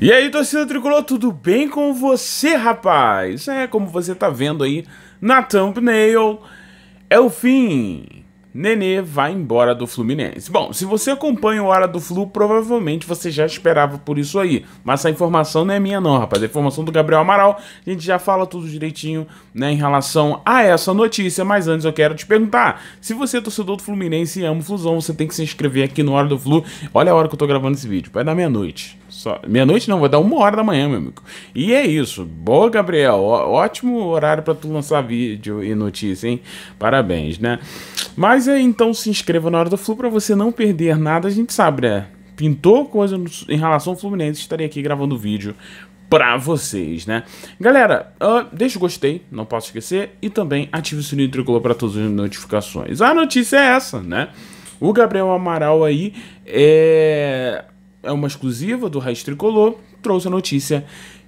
E aí, torcida tricolor, tudo bem com você, rapaz? É, como você tá vendo aí na thumbnail, é o fim. Nenê vai embora do Fluminense. Bom, se você acompanha o Hora do Flu, provavelmente você já esperava por isso aí. Mas essa informação não é minha não, rapaz. É informação do Gabriel Amaral. A gente já fala tudo direitinho, né, em relação a essa notícia. Mas antes eu quero te perguntar. Se você é torcedor do Fluminense e ama o Flusão, você tem que se inscrever aqui no Hora do Flu. Olha a hora que eu tô gravando esse vídeo. Vai dar meia-noite. Só... Meia-noite não, vai dar uma hora da manhã, meu amigo. E é isso. Boa, Gabriel. Ó, ótimo horário para tu lançar vídeo e notícia, hein? Parabéns, né? Mas é, então se inscreva na Hora do Flu para você não perder nada. A gente sabe, né? Pintou coisa no... em relação ao Fluminense, estarei aqui gravando vídeo para vocês, né? Galera, uh, deixa o gostei, não posso esquecer, e também ative o sininho tricolor para todas as notificações. A notícia é essa, né? O Gabriel Amaral aí é é uma exclusiva do Raiz Tricolor, trouxe a notícia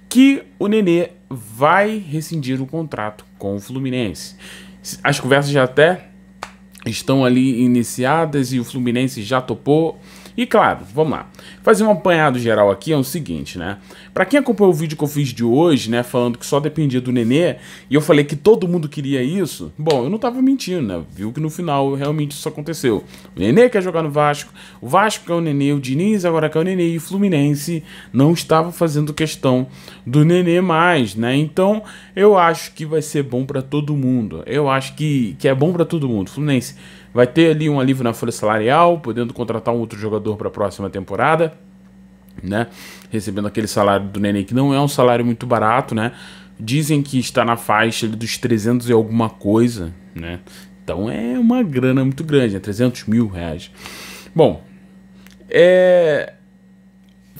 que o Nenê vai rescindir o contrato com o Fluminense. As conversas já até estão ali iniciadas e o Fluminense já topou e claro, vamos lá. Fazer um apanhado geral aqui é o seguinte, né? Para quem acompanhou o vídeo que eu fiz de hoje, né, falando que só dependia do Nenê, e eu falei que todo mundo queria isso, bom, eu não tava mentindo, né? Viu que no final realmente isso aconteceu. O Nenê quer jogar no Vasco, o Vasco quer o Nenê, o Diniz agora quer o Nenê, e o Fluminense não estava fazendo questão do Nenê mais, né? Então, eu acho que vai ser bom para todo mundo. Eu acho que, que é bom para todo mundo. Fluminense Vai ter ali um alívio na folha salarial, podendo contratar um outro jogador para a próxima temporada, né? Recebendo aquele salário do Nenê, que não é um salário muito barato, né? Dizem que está na faixa dos 300 e alguma coisa, né? Então é uma grana muito grande, é 300 mil reais. Bom, é...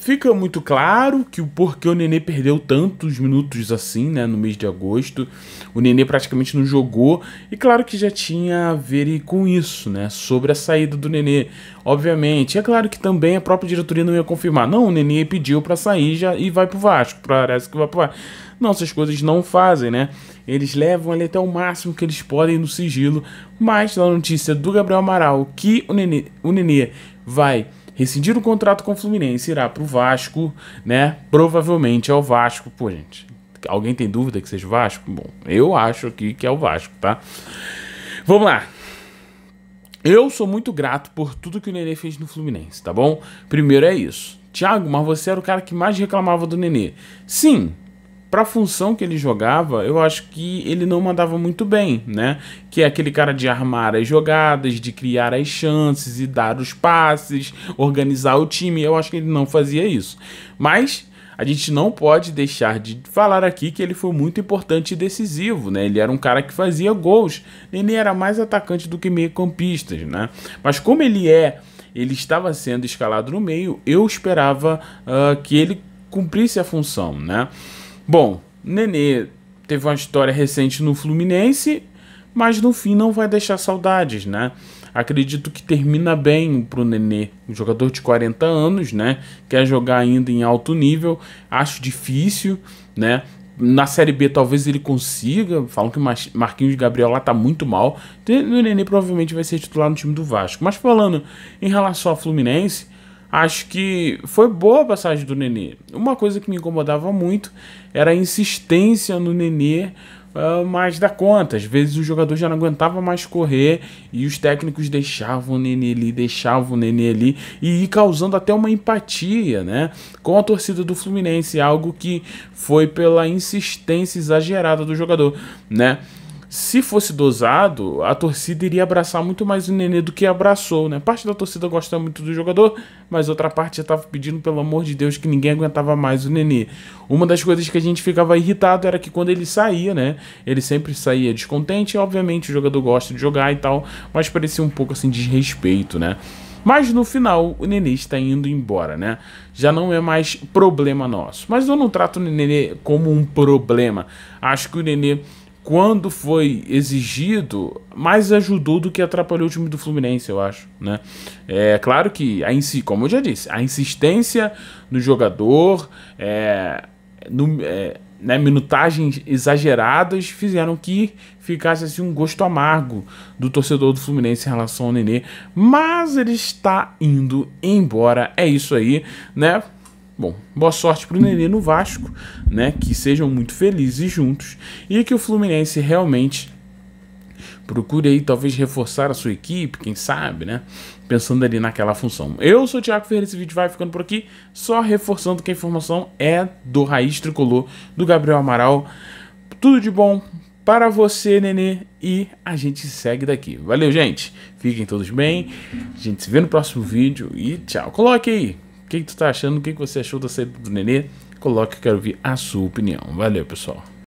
Fica muito claro que o porquê o Nenê perdeu tantos minutos assim, né, no mês de agosto. O Nenê praticamente não jogou e claro que já tinha a ver com isso, né, sobre a saída do Nenê. Obviamente, é claro que também a própria diretoria não ia confirmar. Não, o Nenê pediu para sair já e vai pro Vasco, parece que vai pro Vasco. Não, essas coisas não fazem, né? Eles levam ele até o máximo que eles podem no sigilo, mas na notícia do Gabriel Amaral que o Nenê, o Nenê vai rescindir o contrato com o Fluminense, irá para o Vasco, né? Provavelmente é o Vasco, pô, gente. Alguém tem dúvida que seja o Vasco? Bom, eu acho aqui que é o Vasco, tá? Vamos lá. Eu sou muito grato por tudo que o Nenê fez no Fluminense, tá bom? Primeiro é isso. Thiago, mas você era o cara que mais reclamava do Nenê. Sim, para a função que ele jogava, eu acho que ele não mandava muito bem, né? Que é aquele cara de armar as jogadas, de criar as chances e dar os passes, organizar o time. Eu acho que ele não fazia isso. Mas a gente não pode deixar de falar aqui que ele foi muito importante e decisivo, né? Ele era um cara que fazia gols. Ele era mais atacante do que meio-campista, né? Mas como ele é, ele estava sendo escalado no meio, eu esperava uh, que ele cumprisse a função, né? Bom, Nenê teve uma história recente no Fluminense, mas no fim não vai deixar saudades, né? Acredito que termina bem para o Nenê, um jogador de 40 anos, né? Quer jogar ainda em alto nível, acho difícil, né? Na Série B talvez ele consiga. Falam que Marquinhos Gabriel lá tá muito mal. O Nenê provavelmente vai ser titular no time do Vasco. Mas falando em relação ao Fluminense, acho que foi boa a passagem do Nenê. Uma coisa que me incomodava muito era a insistência no Nenê uh, ah, mais da conta. Às vezes o jogador já não aguentava mais correr e os técnicos deixavam o Nenê ali, deixavam o Nenê ali e ir causando até uma empatia né, com a torcida do Fluminense, algo que foi pela insistência exagerada do jogador, né? se fosse dosado, a torcida iria abraçar muito mais o Nenê do que abraçou, né? Parte da torcida gosta muito do jogador, mas outra parte já estava pedindo, pelo amor de Deus, que ninguém aguentava mais o Nenê. Uma das coisas que a gente ficava irritado era que quando ele saía, né? Ele sempre saía descontente, obviamente o jogador gosta de jogar e tal, mas parecia um pouco assim desrespeito, né? Mas no final, o Nenê está indo embora, né? Já não é mais problema nosso. Mas eu não trato o Nenê como um problema. Acho que o Nenê quando foi exigido, mais ajudou do que atrapalhou o time do Fluminense, eu acho, né? É claro que, a insi, como eu já disse, a insistência no jogador, é, no, é, né, minutagens exageradas fizeram que ficasse assim um gosto amargo do torcedor do Fluminense em relação ao Nenê, mas ele está indo embora, é isso aí, né? Bom, boa sorte para o Nenê no Vasco, né? Que sejam muito felizes juntos e que o Fluminense realmente procure aí talvez reforçar a sua equipe, quem sabe, né? Pensando ali naquela função. Eu sou o Thiago Ferreira, esse vídeo vai ficando por aqui, só reforçando que a informação é do Raiz Tricolor, do Gabriel Amaral. Tudo de bom para você, Nenê, e a gente segue daqui. Valeu, gente! Fiquem todos bem, a gente se vê no próximo vídeo e tchau! Coloque aí! O que, que tu tá achando? O que, que você achou da saída do Nenê? Coloque, quero ouvir a sua opinião. Valeu, pessoal.